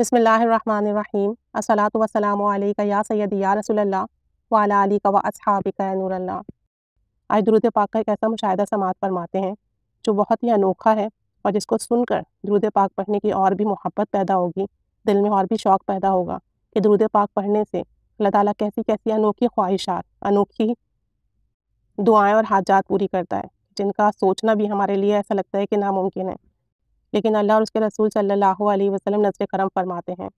बसमीम असलात वसलाम या सैद या रसोल्ला वाला अली आज द्रुद पाक का एक ऐसा मुशाह समात फरमाते हैं जो बहुत ही अनोखा है और जिसको सुनकर द्रुद पाक पढ़ने की और भी मोहब्बत पैदा होगी दिल में और भी शौक़ पैदा होगा कि द्रुद पाक पढ़ने से अल्लाह ताली कैसी कैसी अनोखी ख्वाहिशात अनोखी दुआएँ और हाजात पूरी करता है जिनका सोचना भी हमारे लिए ऐसा लगता है कि नामुमकिन है लेकिन अल्लाह और उसके रसूल सल्लल्लाहु अलैहि वसल्लम नजर करम फरमाते हैं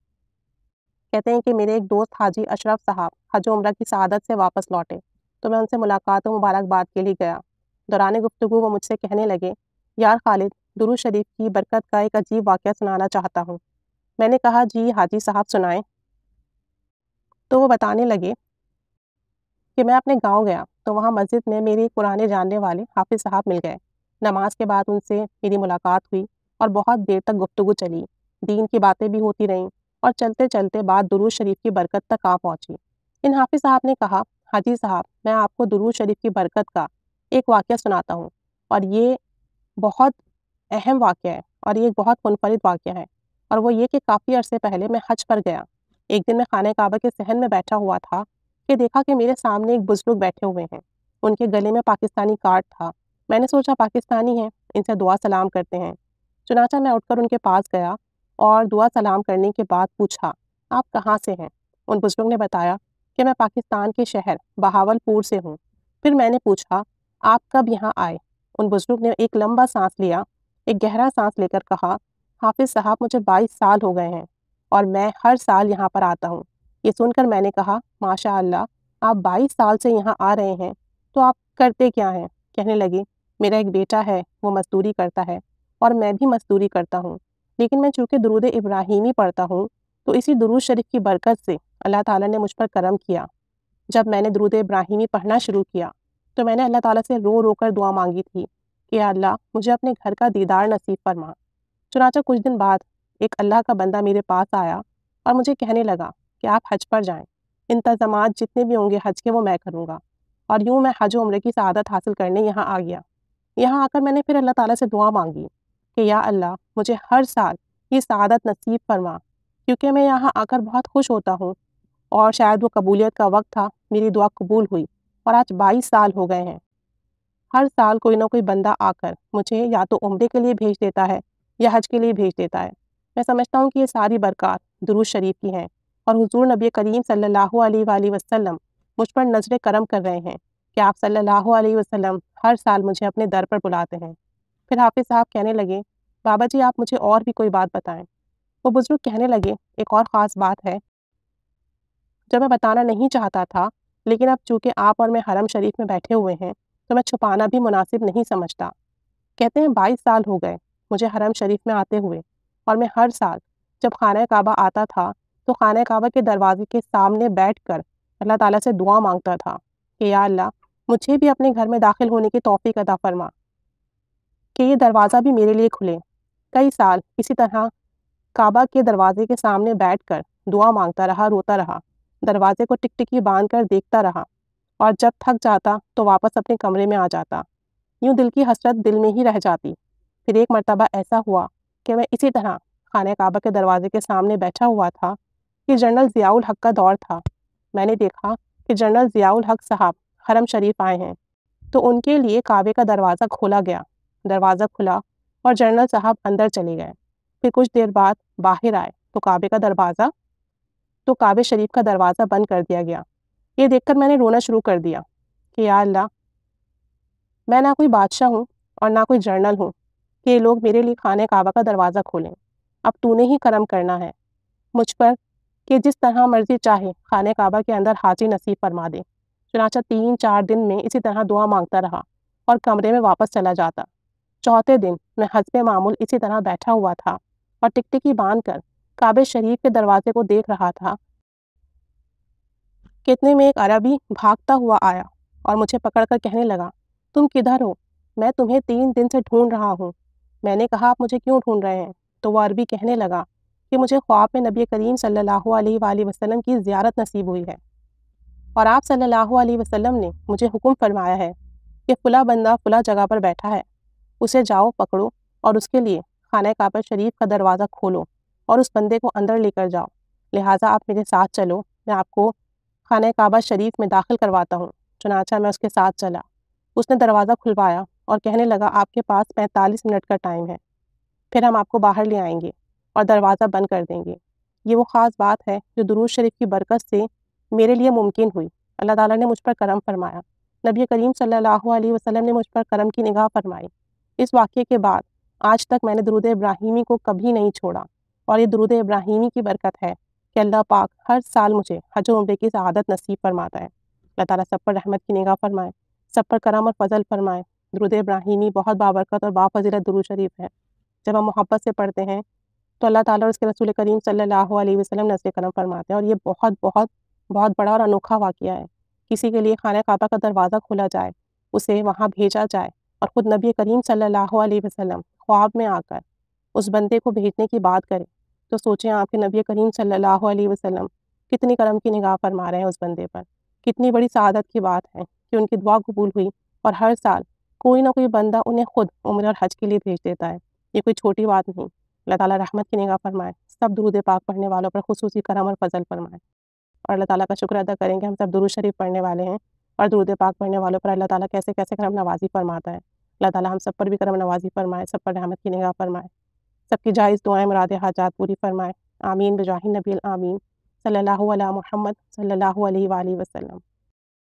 कहते हैं कि मेरे एक दोस्त हाजी अशरफ साहब हज उम्र की शहादत से वापस लौटे तो मैं उनसे मुलाकात और मुबारकबाद के लिए गया दौरान गुफ्तु वो मुझसे कहने लगे यार खालिद दुरू शरीफ की बरकत का एक अजीब वाक़ सुनाना चाहता हूँ मैंने कहा जी हाजी साहब सुनाए तो वो बताने लगे कि मैं अपने गांव गया तो वहाँ मस्जिद में मेरे पुराने जानने वाले हाफिज़ साहब मिल गए नमाज के बाद उनसे मेरी मुलाकात हुई और बहुत देर तक गुफ्तगु चली दीन की बातें भी होती रहीं और चलते चलते बात दुरूद शरीफ की बरकत तक आ पहुंची इन हाफिज साहब ने कहा हाजी साहब मैं आपको दुरूद शरीफ की बरकत का एक वाक्य सुनाता हूँ और ये बहुत अहम वाक्य है और ये बहुत मुनफरद वाक्य है और वो ये कि काफ़ी अरसे पहले मैं हज पर गया एक दिन मैं खाना काबा के सहन में बैठा हुआ था कि देखा कि मेरे सामने एक बुज़ुर्ग बैठे हुए हैं उनके गले में पाकिस्तानी कार्ड था मैंने सोचा पाकिस्तानी है इनसे दुआ सलाम करते हैं चुनाचा मैं उठकर उनके पास गया और दुआ सलाम करने के बाद पूछा आप कहाँ से हैं उन बुजुर्ग ने बताया कि मैं पाकिस्तान के शहर बहावलपुर से हूँ फिर मैंने पूछा आप कब यहाँ आए उन बुजुर्ग ने एक लंबा सांस लिया एक गहरा सांस लेकर कहा हाफिज साहब मुझे बाईस साल हो गए हैं और मैं हर साल यहाँ पर आता हूँ ये सुनकर मैंने कहा माशा अल्लाह आप बाईस साल से यहाँ आ रहे हैं तो आप करते क्या हैं कहने लगे मेरा एक बेटा है वो मजदूरी करता है और मैं भी मजदूरी करता हूँ लेकिन मैं चूँकि दरूद इब्राहिमी पढ़ता हूँ तो इसी दरूद शरीफ की बरकत से अल्लाह ताला ने मुझ पर करम किया जब मैंने दरूद इब्राहिमी पढ़ना शुरू किया तो मैंने अल्लाह ताला से रो रो कर दुआ मांगी थी कि अल्लाह मुझे अपने घर का दीदार नसीब फरमा चुनाचा कुछ दिन बाद एक अल्लाह का बंदा मेरे पास आया और मुझे कहने लगा कि आप हज पर जाएं इंतजाम जितने भी होंगे हज के वो मैं करूँगा और यूँ मैं हज उम्र की शहादत हासिल करने यहाँ आ गया यहाँ आकर मैंने फिर अल्लाह ताला से दुआ मांगी कि या अल्लाह मुझे हर साल ये सदत नसीब फरमा क्योंकि मैं यहाँ आकर बहुत खुश होता हूँ और शायद वो कबूलियत का वक्त था मेरी दुआ कबूल हुई और आज बाईस साल हो गए हैं हर साल कोई ना कोई बंदा आकर मुझे या तो उम्र के लिए भेज देता है या हज के लिए भेज देता है मैं समझता हूँ कि ये सारी बरक़ात दुरुज शरीफ की हैं और हुजूर नबी करीम सल्लल्लाहु अलैहि वसल्लम मुझ पर नजर करम कर रहे हैं कि आप सल्लल्लाहु अलैहि वसल्लम हर साल मुझे अपने दर पर बुलाते हैं फिर हाफिज साहब कहने लगे बाबा जी आप मुझे और भी कोई बात बताएं वो बुज़ुर्ग कहने लगे एक और ख़ास बात है जब मैं बताना नहीं चाहता था लेकिन अब चूँकि आप और मैं हरम शरीफ में बैठे हुए हैं तो मैं छुपाना भी मुनासिब नहीं समझता कहते हैं बाईस साल हो गए मुझे हरम शरीफ में आते हुए और मैं हर साल जब खाना काबा आता था तो खाना काबा के दरवाजे के सामने बैठ कर अल्लाह ताला से दुआ मांगता था कि या अल्लाह मुझे भी अपने घर में दाखिल होने की तोफ़ी अदा फरमा कि ये दरवाज़ा भी मेरे लिए खुले कई साल इसी तरह काबा के दरवाजे के सामने बैठकर दुआ मांगता रहा रोता रहा दरवाजे को टिकटिकी बांध कर देखता रहा और जब थक जाता तो वापस अपने कमरे में आ जाता यूँ दिल की हसरत दिल में ही रह जाती फिर एक मरतबा ऐसा हुआ कि मैं इसी तरह खाना काबा के दरवाजे के सामने बैठा हुआ था कि जनरल ज़ियाउल हक का दौर था मैंने देखा कि जनरल ज़ियाउल हक साहब हरम शरीफ आए हैं तो उनके लिए काबे का दरवाज़ा खोला गया दरवाज़ा खुला और जनरल साहब अंदर चले गए फिर कुछ देर बाद बाहर आए तो काबे का दरवाज़ा तो काबे शरीफ का दरवाज़ा बंद कर दिया गया ये देखकर मैंने रोना शुरू कर दिया कि या अल्लाह मैं ना कोई बादशाह हूँ और ना कोई जर्नल हूँ कि ये लोग मेरे लिए खाने काबा का दरवाज़ा खोलें अब तूने ही करम करना है मुझ पर कि जिस तरह मर्जी चाहे खाने काबा के अंदर हाजिर नसीब फरमा दे चुनाचा तीन चार दिन में इसी तरह दुआ मांगता रहा और कमरे में वापस चला जाता चौथे दिन मैं हसब मामूल इसी तरह बैठा हुआ था और टिकटिकी बांध कर काबे शरीफ के दरवाजे को देख रहा था कितने में एक अरबी भागता हुआ आया और मुझे पकड़कर कहने लगा तुम किधर हो मैं तुम्हें तीन दिन से ढूंढ रहा हूँ मैंने कहा आप मुझे क्यों ढूंढ रहे हैं तो वह अरबी कहने लगा कि मुझे ख्वाब में नबी करीम सल्लल्लाहु अलैहि वसल्लम की ज़्यारत नसीब हुई है और आप सल्लल्लाहु अलैहि वसल्लम ने मुझे हुक्म फरमाया है कि फ़ुला बंदा फ़ुला जगह पर बैठा है उसे जाओ पकड़ो और उसके लिए खाना काबा शरीफ का दरवाज़ा खोलो और उस बंदे को अंदर लेकर जाओ लिहाजा आप मेरे साथ चलो मैं आपको खाना काबा शरीफ में दाखिल करवाता हूँ चुनाचा मैं उसके साथ चला उसने दरवाज़ा खुलवाया और कहने लगा आपके पास पैंतालीस मिनट का टाइम है फिर हम आपको बाहर ले आएंगे और दरवाज़ा बंद कर देंगे ये वो ख़ास बात है जो दुरूज शरीफ की बरकत से मेरे लिए मुमकिन हुई अल्लाह ताला ने मुझ पर करम फरमाया नबी करीम सल्लल्लाहु अलैहि वसल्लम ने मुझ पर करम की निगाह फरमाई इस वाक्य के बाद आज तक मैंने दरुद इब्राहिमी को कभी नहीं छोड़ा और ये दरुद इब्राहिमी की बरकत है कि अल्लाह पाक हर साल मुझे हज उम्र की सहादत नसीब फरमाता है अल्लाह ताला सब पर रहमत की निगाह फरमाए सब पर करम और फजल फरमाए दरुद इब्राहिमी बहुत बाबरकत और बाफजीरत दरू शरीफ है जब हम मोहब्बत से पढ़ते हैं तो अल्लाह ताला और उसके रसूल करीम सल्लल्लाहु अलैहि वसल्लम नजर करम फरमाते हैं और ये बहुत बहुत बहुत बड़ा और अनोखा वाक़ है किसी के लिए खाना काबा का दरवाज़ा खोला जाए उसे वहाँ भेजा जाए और ख़ुद नबी करीम सल्लल्लाहु अलैहि वसल्लम ख्वाब में आकर उस बंदे को भेजने की बात करें तो सोचें आपके नबी करीम सल्लल्लाहु अलैहि वसल्लम कितनी करम की निगाह फरमा रहे हैं उस बंदे पर कितनी बड़ी सदत की बात है कि उनकी दुआ कबूल हुई और हर साल कोई ना कोई बंदा उन्हें ख़ुद उम्र और हज के लिए भेज देता है ये कोई छोटी बात नहीं अल्लाह ताला रहमत की निगाह फरमाए सब दुरुद पाक पढ़ने वालों पर खसूस करम और फजल फरमाए और अल्लाह ताला का शुक्र अदा करेंगे हम सब दुरुद शरीफ पढ़ने वाले हैं और दुरुद पाक पढ़ने वालों पर अल्लाह ताला कैसे कैसे करम नवाजी फरमाता है अल्लाह ताला हम सब पर भी करम नवाजी फरमाए सब पर रहमत की निगाह फरमाए सबकी जायज़ दुआएं मुराद हाजात पूरी फरमाए आमीन बजाहिन नबील आमीन सल्लल्लाहु अला मोहम्मद सल्लल्लाहु अलैहि वसल्लम